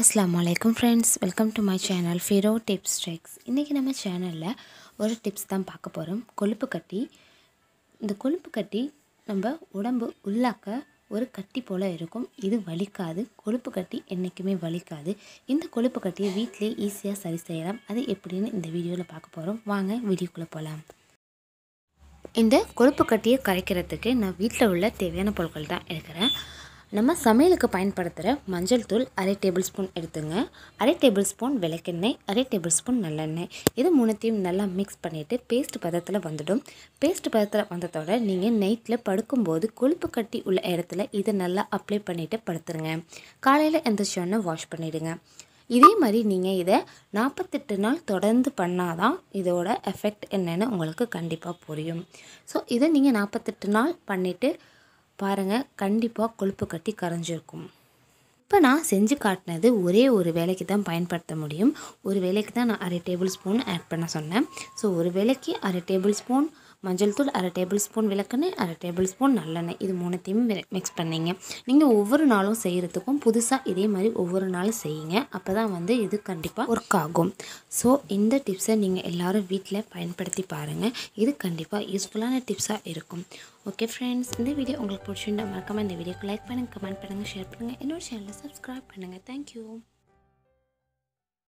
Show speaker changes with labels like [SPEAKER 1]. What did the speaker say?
[SPEAKER 1] அஸ்லாம் வலைக்கம் friends welcome to my channel ஃபீரோ டிப்ஸ் ட்ரிக்ஸ் இன்றைக்கி நம்ம சேனலில் ஒரு டிப்ஸ் தான் பார்க்க போகிறோம் கொழுப்பு கட்டி இந்த கொழுப்பு கட்டி நம்ம உடம்பு உள்ளாக்க ஒரு கட்டி போல் இருக்கும் இது வலிக்காது கொழுப்பு கட்டி என்றைக்குமே வலிக்காது இந்த கொழுப்பு கட்டியை வீட்டிலே ஈஸியாக சரி செய்யலாம் அது எப்படின்னு இந்த வீடியோவில் பார்க்க போகிறோம் வாங்க வீடியோக்குள்ளே போகலாம் இந்த கொழுப்பு கட்டியை கரைக்கிறதுக்கு நான் வீட்டில் உள்ள தேவையான பொருட்கள் தான் எடுக்கிறேன் நம்ம சமையலுக்கு பயன்படுத்துகிற மஞ்சள் தூள் அரை டேபிள் ஸ்பூன் எடுத்துங்க அரை டேபிள் ஸ்பூன் விளக்கெண்ணெய் அரை டேபிள் ஸ்பூன் நல்லெண்ணெய் இது மூணுத்தையும் நல்லா மிக்ஸ் பண்ணிவிட்டு பேஸ்ட் பதத்தில் வந்துடும் பேஸ்ட் பதத்தில் வந்ததோட நீங்கள் நைட்டில் படுக்கும்போது கொழுப்பு கட்டி உள்ள இடத்துல இதை நல்லா அப்ளை பண்ணிவிட்டு படுத்துருங்க காலையில் எந்திரிச்சோன்னே வாஷ் பண்ணிவிடுங்க இதே மாதிரி நீங்கள் இதை நாற்பத்தெட்டு நாள் தொடர்ந்து பண்ணால் தான் இதோட எஃபெக்ட் என்னென்னு உங்களுக்கு கண்டிப்பாக புரியும் ஸோ இதை நீங்கள் நாற்பத்தெட்டு நாள் பண்ணிவிட்டு பாருங்கள் கண்டிப்பாக கொழுப்பு கட்டி கரைஞ்சிருக்கும் இப்போ நான் செஞ்சு காட்டினது ஒரே ஒரு வேலைக்கு தான் பயன்படுத்த முடியும் ஒரு வேலைக்கு தான் நான் அரை டேபிள் ஸ்பூன் ஆட் பண்ண சொன்னேன் ஸோ ஒரு வேலைக்கு அரை டேபிள் ஸ்பூன் மஞ்சள் தூள் அரை டேபிள் ஸ்பூன் விளக்கெண்ணெய் அரை டேபிள் ஸ்பூன் நல்லெண்ணெய் இது மூணுத்தையும் மிக்ஸ் பண்ணிங்க நீங்கள் ஒவ்வொரு நாளும் செய்கிறதுக்கும் புதுசாக இதே மாதிரி ஒவ்வொரு நாளும் செய்யுங்க அப்போ தான் வந்து இது கண்டிப்பாக ஒர்க் ஆகும் ஸோ இந்த டிப்ஸை நீங்கள் எல்லோரும் வீட்டில் பயன்படுத்தி பாருங்கள் இது கண்டிப்பாக யூஸ்ஃபுல்லான டிப்ஸாக இருக்கும் ஓகே ஃப்ரெண்ட்ஸ் இந்த வீடியோ உங்களுக்கு பிடிச்சிருந்தா மறக்காமல் இந்த வீடியோக்கு லைக் பண்ணுங்கள் கமெண்ட் பண்ணுங்கள் ஷேர் பண்ணுங்கள் என்னோட சேனலில் சப்ஸ்கிரைப் பண்ணுங்கள் தேங்க்யூ